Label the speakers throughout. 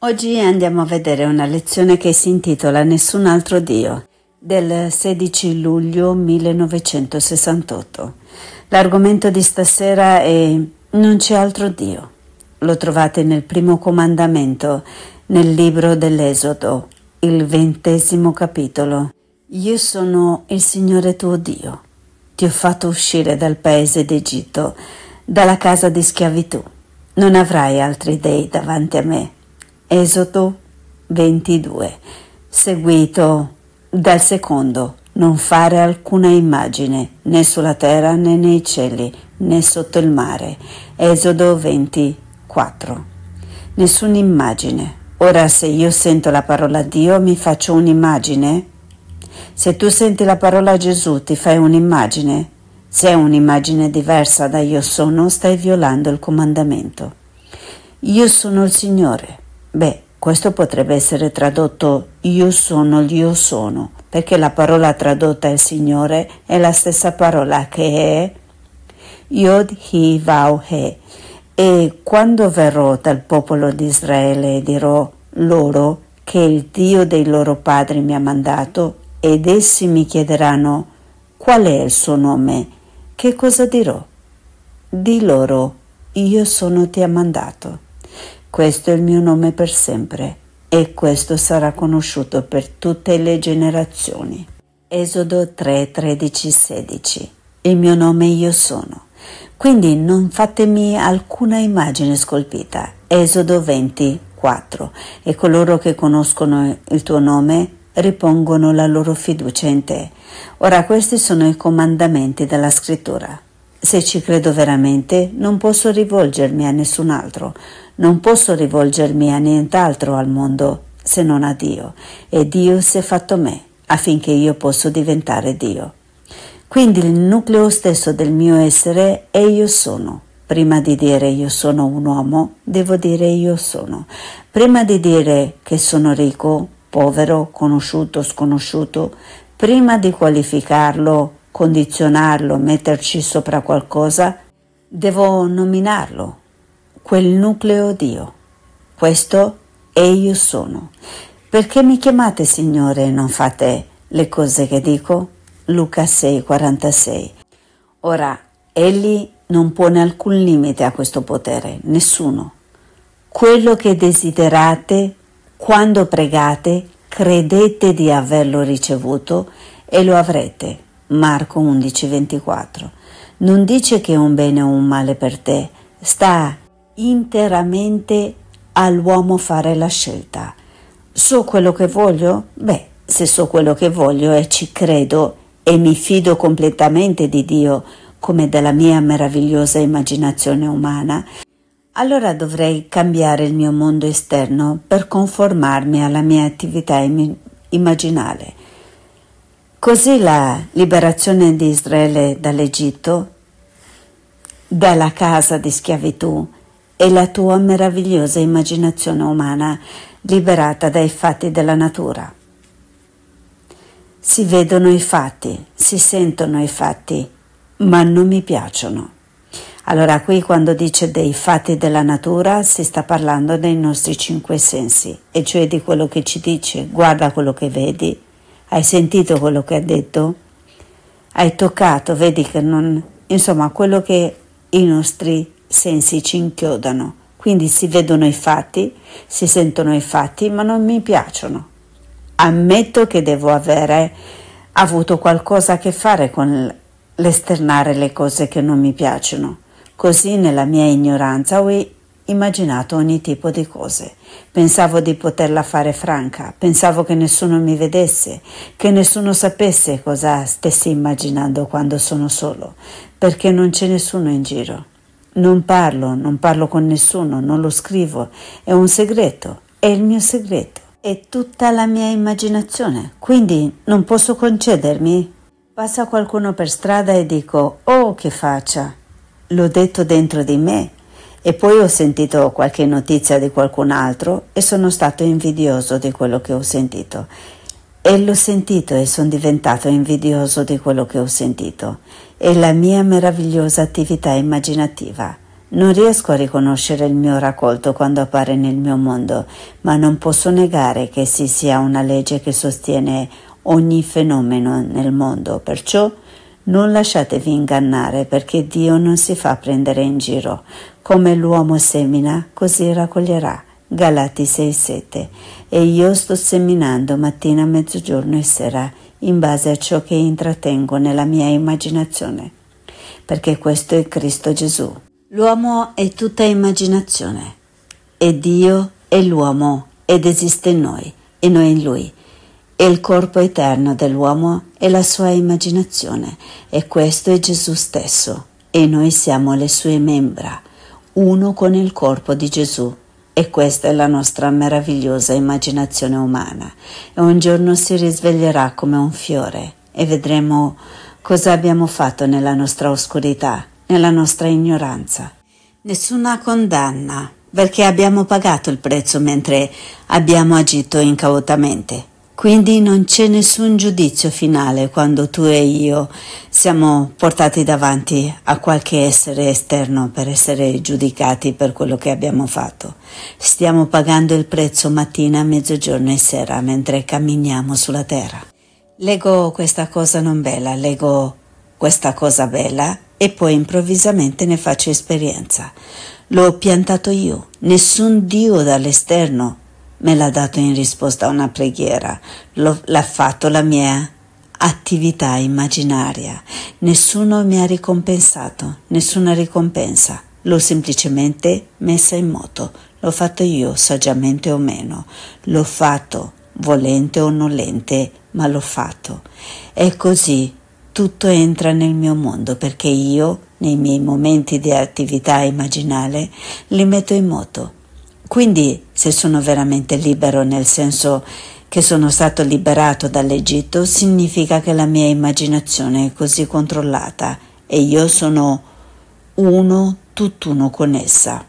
Speaker 1: Oggi andiamo a vedere una lezione che si intitola Nessun altro Dio del 16 luglio 1968. L'argomento di stasera è Non c'è altro Dio. Lo trovate nel primo comandamento nel libro dell'Esodo, il ventesimo capitolo. Io sono il Signore tuo Dio. Ti ho fatto uscire dal paese d'Egitto, dalla casa di schiavitù. Non avrai altri dei davanti a me Esodo 22, seguito dal secondo, non fare alcuna immagine né sulla terra né nei cieli né sotto il mare. Esodo 24. Nessuna immagine. Ora se io sento la parola Dio mi faccio un'immagine? Se tu senti la parola Gesù ti fai un'immagine? Se è un'immagine diversa da io sono, stai violando il comandamento. Io sono il Signore. Beh, questo potrebbe essere tradotto io sono l'io sono, perché la parola tradotta il Signore è la stessa parola che è Yod Hi Vau He. E quando verrò dal popolo di Israele e dirò loro che il Dio dei loro padri mi ha mandato, ed essi mi chiederanno qual è il suo nome, che cosa dirò? Di loro, io sono ti ha mandato. Questo è il mio nome per sempre e questo sarà conosciuto per tutte le generazioni. Esodo 3, 13, 16. Il mio nome io sono. Quindi non fatemi alcuna immagine scolpita. Esodo 20, 4. E coloro che conoscono il tuo nome ripongono la loro fiducia in te. Ora questi sono i comandamenti della scrittura. Se ci credo veramente, non posso rivolgermi a nessun altro, non posso rivolgermi a nient'altro al mondo se non a Dio, e Dio si è fatto me affinché io possa diventare Dio. Quindi il nucleo stesso del mio essere è io sono. Prima di dire io sono un uomo, devo dire io sono. Prima di dire che sono ricco, povero, conosciuto, sconosciuto, prima di qualificarlo condizionarlo, metterci sopra qualcosa, devo nominarlo, quel nucleo Dio. Questo è io sono. Perché mi chiamate Signore e non fate le cose che dico? Luca 6:46. Ora, egli non pone alcun limite a questo potere, nessuno. Quello che desiderate, quando pregate, credete di averlo ricevuto e lo avrete. Marco 11:24. Non dice che è un bene o un male per te, sta interamente all'uomo fare la scelta. So quello che voglio? Beh, se so quello che voglio e ci credo e mi fido completamente di Dio come della mia meravigliosa immaginazione umana, allora dovrei cambiare il mio mondo esterno per conformarmi alla mia attività immaginale Così la liberazione di Israele dall'Egitto, dalla casa di schiavitù e la tua meravigliosa immaginazione umana liberata dai fatti della natura. Si vedono i fatti, si sentono i fatti, ma non mi piacciono. Allora qui quando dice dei fatti della natura si sta parlando dei nostri cinque sensi, e cioè di quello che ci dice, guarda quello che vedi, hai sentito quello che ha detto? Hai toccato, vedi che non... Insomma, quello che i nostri sensi ci inchiodano. Quindi si vedono i fatti, si sentono i fatti, ma non mi piacciono. Ammetto che devo avere avuto qualcosa a che fare con l'esternare le cose che non mi piacciono. Così nella mia ignoranza immaginato ogni tipo di cose. Pensavo di poterla fare franca, pensavo che nessuno mi vedesse, che nessuno sapesse cosa stessi immaginando quando sono solo, perché non c'è nessuno in giro. Non parlo, non parlo con nessuno, non lo scrivo, è un segreto, è il mio segreto, è tutta la mia immaginazione, quindi non posso concedermi. Passa qualcuno per strada e dico, oh che faccia, l'ho detto dentro di me, e poi ho sentito qualche notizia di qualcun altro e sono stato invidioso di quello che ho sentito. E l'ho sentito e sono diventato invidioso di quello che ho sentito. È la mia meravigliosa attività immaginativa. Non riesco a riconoscere il mio raccolto quando appare nel mio mondo, ma non posso negare che si sia una legge che sostiene ogni fenomeno nel mondo, perciò non lasciatevi ingannare perché Dio non si fa prendere in giro. Come l'uomo semina, così raccoglierà. Galati 6:7. E io sto seminando mattina, mezzogiorno e sera, in base a ciò che intrattengo nella mia immaginazione, perché questo è Cristo Gesù. L'uomo è tutta immaginazione, e Dio è l'uomo ed esiste in noi, e noi in lui. E il corpo eterno dell'uomo è la sua immaginazione, e questo è Gesù stesso, e noi siamo le sue membra uno con il corpo di Gesù. E questa è la nostra meravigliosa immaginazione umana. E un giorno si risveglierà come un fiore e vedremo cosa abbiamo fatto nella nostra oscurità, nella nostra ignoranza. Nessuna condanna, perché abbiamo pagato il prezzo mentre abbiamo agito incautamente. Quindi non c'è nessun giudizio finale quando tu e io siamo portati davanti a qualche essere esterno per essere giudicati per quello che abbiamo fatto. Stiamo pagando il prezzo mattina, mezzogiorno e sera mentre camminiamo sulla terra. Leggo questa cosa non bella, leggo questa cosa bella e poi improvvisamente ne faccio esperienza. L'ho piantato io, nessun Dio dall'esterno me l'ha dato in risposta a una preghiera, Lo, l'ha fatto la mia attività immaginaria. Nessuno mi ha ricompensato, nessuna ricompensa, l'ho semplicemente messa in moto, l'ho fatto io, saggiamente o meno, l'ho fatto, volente o nolente, ma l'ho fatto. E così tutto entra nel mio mondo perché io, nei miei momenti di attività immaginale, li metto in moto quindi, se sono veramente libero nel senso che sono stato liberato dall'Egitto, significa che la mia immaginazione è così controllata e io sono uno, tutt'uno con essa,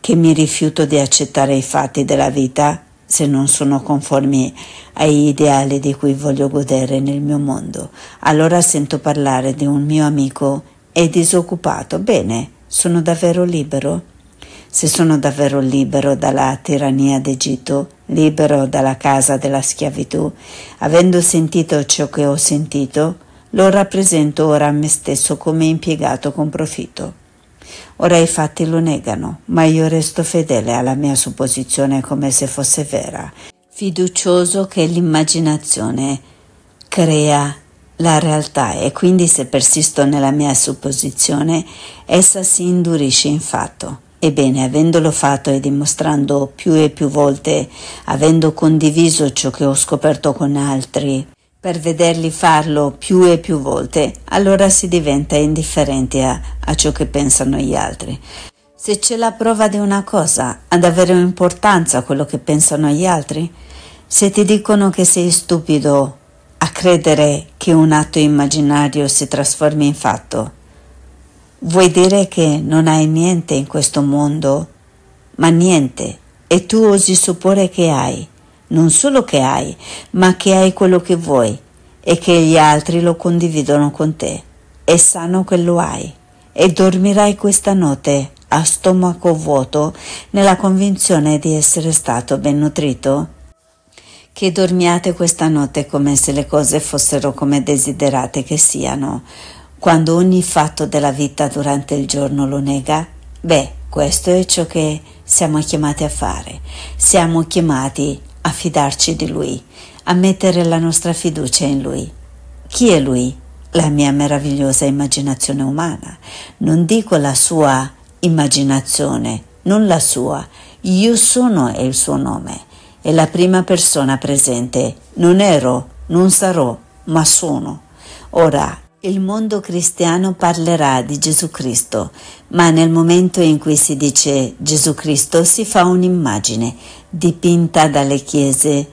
Speaker 1: che mi rifiuto di accettare i fatti della vita se non sono conformi agli ideali di cui voglio godere nel mio mondo. Allora sento parlare di un mio amico, e disoccupato, bene, sono davvero libero? se sono davvero libero dalla tirannia d'Egitto, libero dalla casa della schiavitù, avendo sentito ciò che ho sentito, lo rappresento ora a me stesso come impiegato con profitto. Ora i fatti lo negano, ma io resto fedele alla mia supposizione come se fosse vera, fiducioso che l'immaginazione crea la realtà e quindi se persisto nella mia supposizione, essa si indurisce in fatto. Ebbene, avendolo fatto e dimostrando più e più volte, avendo condiviso ciò che ho scoperto con altri, per vederli farlo più e più volte, allora si diventa indifferenti a, a ciò che pensano gli altri. Se c'è la prova di una cosa, ha davvero importanza quello che pensano gli altri? Se ti dicono che sei stupido, a credere che un atto immaginario si trasformi in fatto, Vuoi dire che non hai niente in questo mondo? Ma niente. E tu osi supporre che hai. Non solo che hai, ma che hai quello che vuoi e che gli altri lo condividono con te e sanno che lo hai. E dormirai questa notte a stomaco vuoto nella convinzione di essere stato ben nutrito? Che dormiate questa notte come se le cose fossero come desiderate che siano quando ogni fatto della vita durante il giorno lo nega, beh, questo è ciò che siamo chiamati a fare. Siamo chiamati a fidarci di Lui, a mettere la nostra fiducia in Lui. Chi è Lui? La mia meravigliosa immaginazione umana. Non dico la sua immaginazione, non la sua. Io sono è il suo nome. È la prima persona presente. Non ero, non sarò, ma sono. Ora, il mondo cristiano parlerà di Gesù Cristo, ma nel momento in cui si dice Gesù Cristo si fa un'immagine dipinta dalle chiese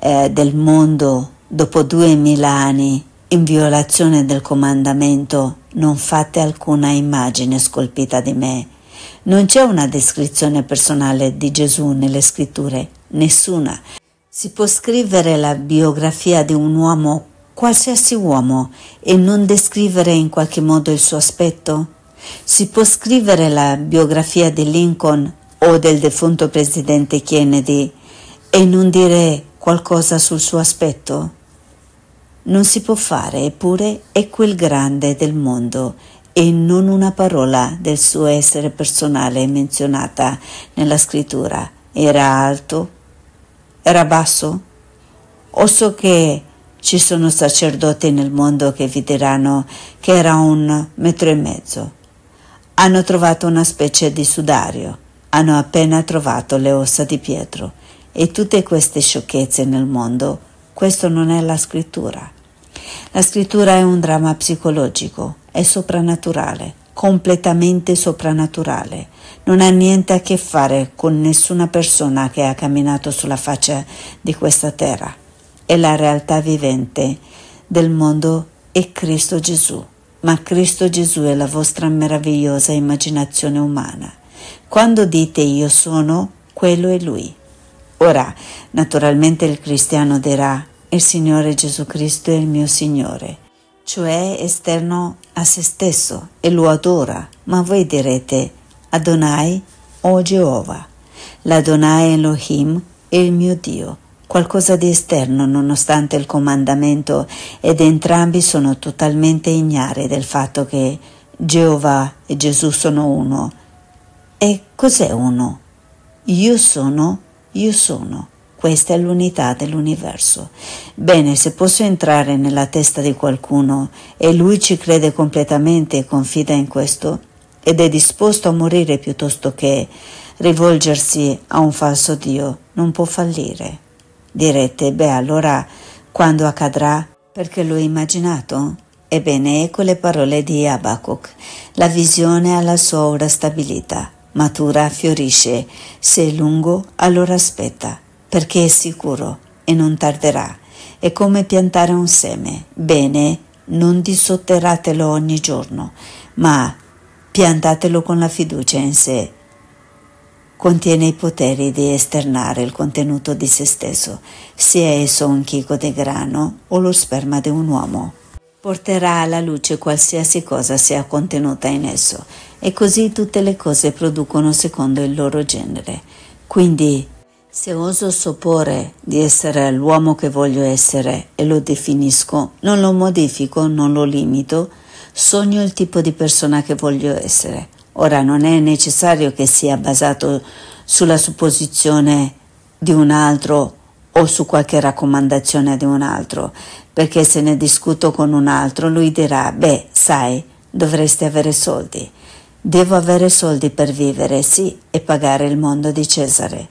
Speaker 1: eh, del mondo dopo duemila anni in violazione del comandamento non fate alcuna immagine scolpita di me. Non c'è una descrizione personale di Gesù nelle scritture, nessuna. Si può scrivere la biografia di un uomo qualsiasi uomo e non descrivere in qualche modo il suo aspetto? Si può scrivere la biografia di Lincoln o del defunto presidente Kennedy e non dire qualcosa sul suo aspetto? Non si può fare, eppure è quel grande del mondo e non una parola del suo essere personale menzionata nella scrittura. Era alto? Era basso? O so che ci sono sacerdoti nel mondo che vi diranno che era un metro e mezzo. Hanno trovato una specie di sudario, hanno appena trovato le ossa di Pietro e tutte queste sciocchezze nel mondo, questo non è la scrittura. La scrittura è un dramma psicologico, è soprannaturale, completamente soprannaturale. Non ha niente a che fare con nessuna persona che ha camminato sulla faccia di questa terra è la realtà vivente del mondo è Cristo Gesù, ma Cristo Gesù è la vostra meravigliosa immaginazione umana. Quando dite io sono, quello è Lui. Ora, naturalmente il cristiano dirà, il Signore Gesù Cristo è il mio Signore, cioè esterno a se stesso e lo adora, ma voi direte Adonai o Geova. L'Adonai Elohim è il mio Dio qualcosa di esterno nonostante il comandamento ed entrambi sono totalmente ignari del fatto che Geova e Gesù sono uno. E cos'è uno? Io sono, io sono. Questa è l'unità dell'universo. Bene, se posso entrare nella testa di qualcuno e lui ci crede completamente e confida in questo ed è disposto a morire piuttosto che rivolgersi a un falso Dio, non può fallire. Direte, beh allora quando accadrà? Perché l'ho immaginato? Ebbene, ecco le parole di Abacuc. La visione ha la sua ora stabilita, matura, fiorisce. Se è lungo, allora aspetta, perché è sicuro e non tarderà. È come piantare un seme. Bene, non dissotteratelo ogni giorno, ma piantatelo con la fiducia in sé contiene i poteri di esternare il contenuto di se stesso, sia esso un chico di grano o lo sperma di un uomo. Porterà alla luce qualsiasi cosa sia contenuta in esso e così tutte le cose producono secondo il loro genere. Quindi, se oso sopporre di essere l'uomo che voglio essere e lo definisco, non lo modifico, non lo limito, sogno il tipo di persona che voglio essere Ora non è necessario che sia basato sulla supposizione di un altro o su qualche raccomandazione di un altro, perché se ne discuto con un altro lui dirà, beh, sai, dovresti avere soldi. Devo avere soldi per vivere, sì, e pagare il mondo di Cesare.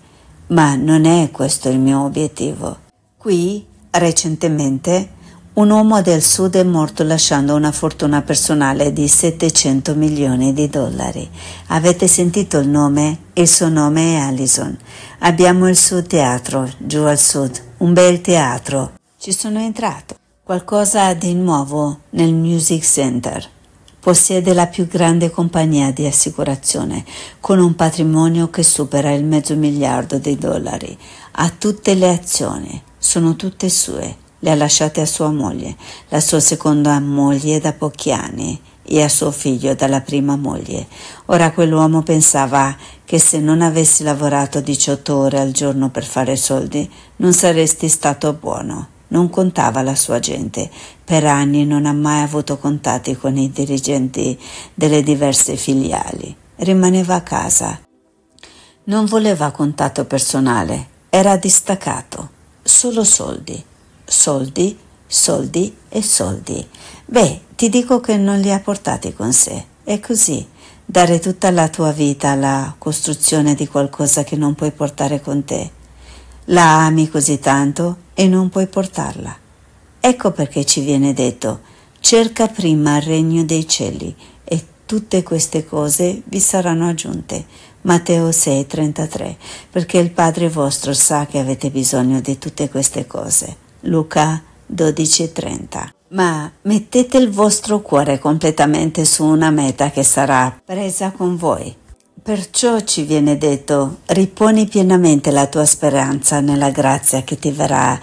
Speaker 1: Ma non è questo il mio obiettivo. Qui, recentemente, un uomo del sud è morto lasciando una fortuna personale di 700 milioni di dollari. Avete sentito il nome? Il suo nome è Allison. Abbiamo il suo teatro giù al sud, un bel teatro. Ci sono entrato. Qualcosa di nuovo nel Music Center possiede la più grande compagnia di assicurazione, con un patrimonio che supera il mezzo miliardo di dollari. Ha tutte le azioni, sono tutte sue. Le ha lasciate a sua moglie, la sua seconda moglie da pochi anni, e a suo figlio dalla prima moglie. Ora quell'uomo pensava che se non avessi lavorato 18 ore al giorno per fare soldi, non saresti stato buono. Non contava la sua gente. Per anni non ha mai avuto contatti con i dirigenti delle diverse filiali. Rimaneva a casa. Non voleva contatto personale, era distaccato, solo soldi soldi, soldi e soldi. Beh, ti dico che non li ha portati con sé. È così. Dare tutta la tua vita alla costruzione di qualcosa che non puoi portare con te. La ami così tanto e non puoi portarla. Ecco perché ci viene detto, cerca prima il regno dei cieli e tutte queste cose vi saranno aggiunte. Matteo 6:33, perché il Padre vostro sa che avete bisogno di tutte queste cose. Luca 12:30. Ma mettete il vostro cuore completamente su una meta che sarà presa con voi. Perciò ci viene detto, riponi pienamente la tua speranza nella grazia che ti verrà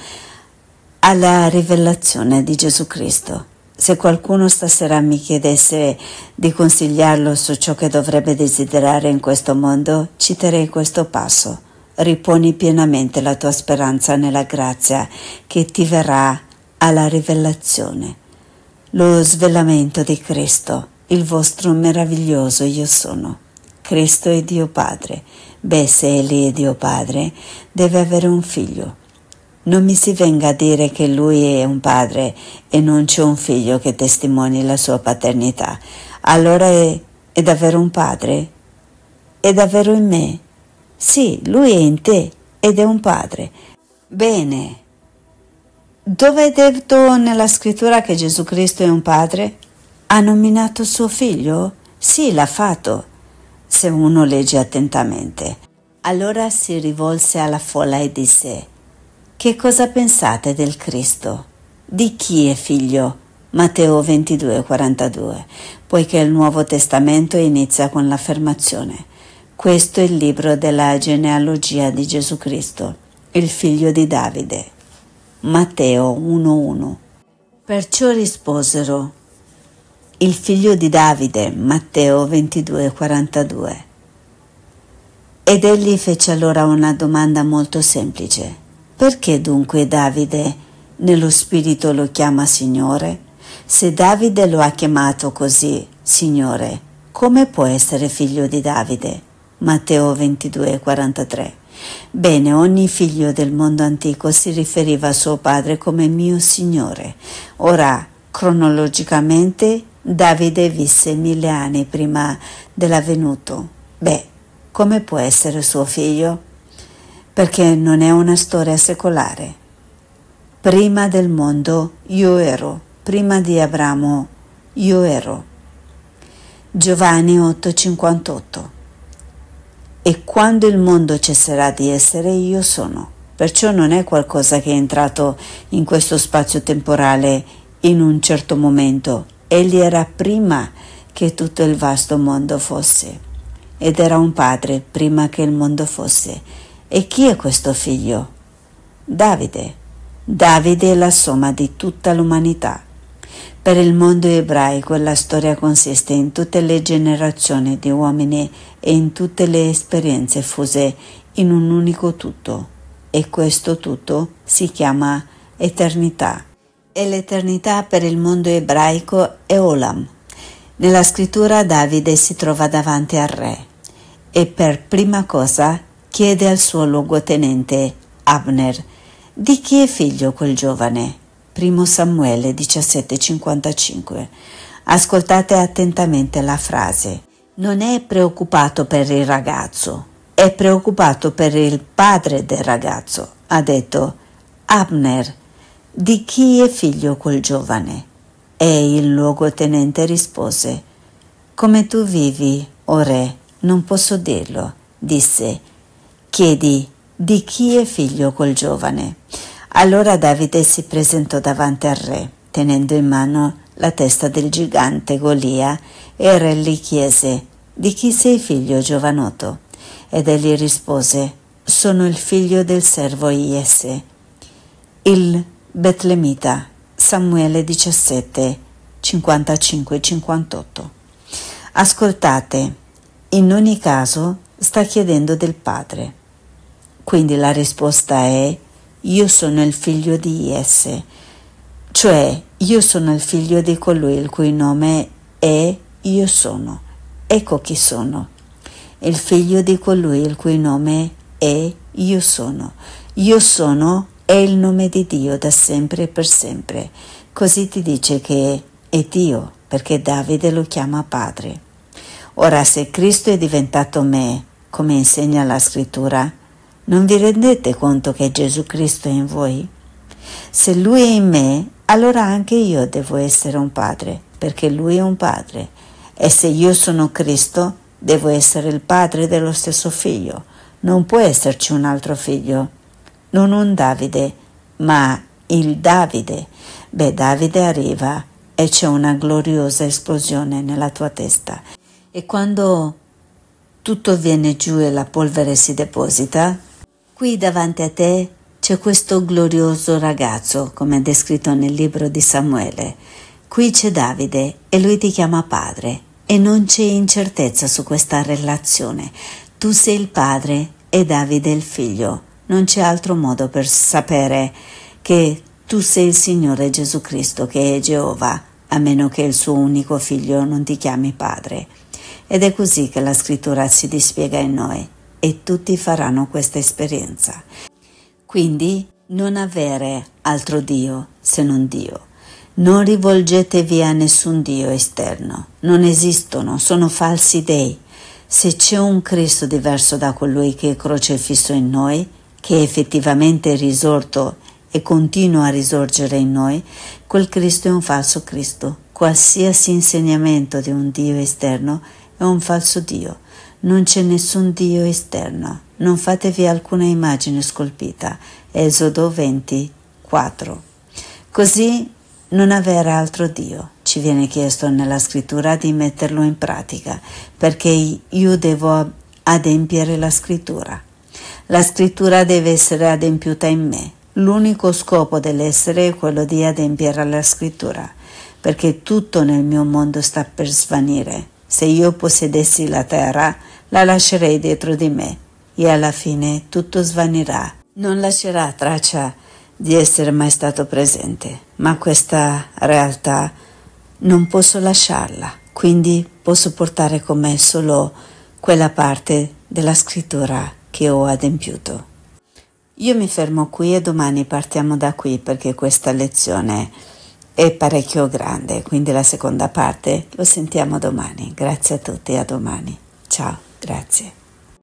Speaker 1: alla rivelazione di Gesù Cristo. Se qualcuno stasera mi chiedesse di consigliarlo su ciò che dovrebbe desiderare in questo mondo, citerei questo passo riponi pienamente la tua speranza nella grazia che ti verrà alla rivelazione, lo svelamento di Cristo, il vostro meraviglioso io sono. Cristo è Dio Padre. Beh, se Egli è Dio Padre, deve avere un figlio. Non mi si venga a dire che lui è un padre e non c'è un figlio che testimoni la sua paternità. Allora è, è davvero un padre? È davvero in me? Sì, lui è in te ed è un padre. Bene. Dove è detto nella scrittura che Gesù Cristo è un padre? Ha nominato suo figlio? Sì, l'ha fatto, se uno legge attentamente. Allora si rivolse alla folla e disse, Che cosa pensate del Cristo? Di chi è figlio? Matteo 22, 42, poiché il Nuovo Testamento inizia con l'affermazione. Questo è il libro della genealogia di Gesù Cristo, il figlio di Davide. Matteo 1.1. Perciò risposero, il figlio di Davide, Matteo 22.42. Ed egli fece allora una domanda molto semplice. Perché dunque Davide nello spirito lo chiama Signore? Se Davide lo ha chiamato così, Signore, come può essere figlio di Davide? Matteo 22, 43. Bene, ogni figlio del mondo antico si riferiva a suo padre come mio Signore. Ora, cronologicamente, Davide visse mille anni prima dell'avvenuto. Beh, come può essere suo figlio? Perché non è una storia secolare. Prima del mondo io ero, prima di Abramo io ero. Giovanni 858 e quando il mondo cesserà di essere io sono. Perciò non è qualcosa che è entrato in questo spazio temporale in un certo momento, egli era prima che tutto il vasto mondo fosse ed era un padre prima che il mondo fosse. E chi è questo figlio? Davide. Davide è la somma di tutta l'umanità. Per il mondo ebraico la storia consiste in tutte le generazioni di uomini e in tutte le esperienze fuse in un unico tutto e questo tutto si chiama eternità. E l'eternità per il mondo ebraico è Olam. Nella scrittura Davide si trova davanti al re e per prima cosa chiede al suo luogotenente Abner di chi è figlio quel giovane 1 Samuele 17:55. Ascoltate attentamente la frase. Non è preoccupato per il ragazzo, è preoccupato per il padre del ragazzo, ha detto Abner. Di chi è figlio quel giovane? E il luogotenente rispose Come tu vivi, o re, non posso dirlo, disse. Chiedi di chi è figlio quel giovane. Allora Davide si presentò davanti al re, tenendo in mano la testa del gigante Golia, e il re gli chiese di chi sei figlio giovanotto? Ed egli rispose sono il figlio del servo Iese, il Betlemita, Samuele 17, 55-58. Ascoltate, in ogni caso sta chiedendo del padre. Quindi la risposta è io sono il figlio di esse, cioè io sono il figlio di colui il cui nome è io sono. Ecco chi sono. Il figlio di colui il cui nome è io sono. Io sono è il nome di Dio da sempre e per sempre. Così ti dice che è Dio, perché Davide lo chiama padre. Ora se Cristo è diventato me, come insegna la scrittura, non vi rendete conto che Gesù Cristo è in voi? Se Lui è in me, allora anche io devo essere un padre, perché Lui è un padre. E se io sono Cristo, devo essere il padre dello stesso figlio. Non può esserci un altro figlio, non un Davide, ma il Davide. Beh, Davide arriva e c'è una gloriosa esplosione nella tua testa. E quando tutto viene giù e la polvere si deposita, Qui davanti a te c'è questo glorioso ragazzo, come è descritto nel libro di Samuele. Qui c'è Davide e lui ti chiama padre e non c'è incertezza su questa relazione. Tu sei il padre e Davide il figlio. Non c'è altro modo per sapere che tu sei il Signore Gesù Cristo, che è Geova, a meno che il suo unico figlio non ti chiami padre. Ed è così che la scrittura si dispiega in noi e tutti faranno questa esperienza. Quindi non avere altro Dio se non Dio. Non rivolgetevi a nessun Dio esterno, non esistono, sono falsi dei. Se c'è un Cristo diverso da colui che è crocifisso in noi, che è effettivamente risorto e continua a risorgere in noi, quel Cristo è un falso Cristo. Qualsiasi insegnamento di un Dio esterno è un falso Dio. Non c'è nessun Dio esterno, non fatevi alcuna immagine scolpita. Esodo 20, 4. Così non avere altro Dio. Ci viene chiesto nella scrittura di metterlo in pratica, perché io devo adempiere la scrittura. La scrittura deve essere adempiuta in me. L'unico scopo dell'essere è quello di adempiere la scrittura, perché tutto nel mio mondo sta per svanire. Se io possedessi la terra, la lascerei dietro di me e alla fine tutto svanirà, non lascerà traccia di essere mai stato presente, ma questa realtà non posso lasciarla, quindi posso portare con me solo quella parte della scrittura che ho adempiuto. Io mi fermo qui e domani partiamo da qui perché questa lezione è parecchio grande, quindi la seconda parte lo sentiamo domani. Grazie a tutti, a domani. Ciao. Grazie.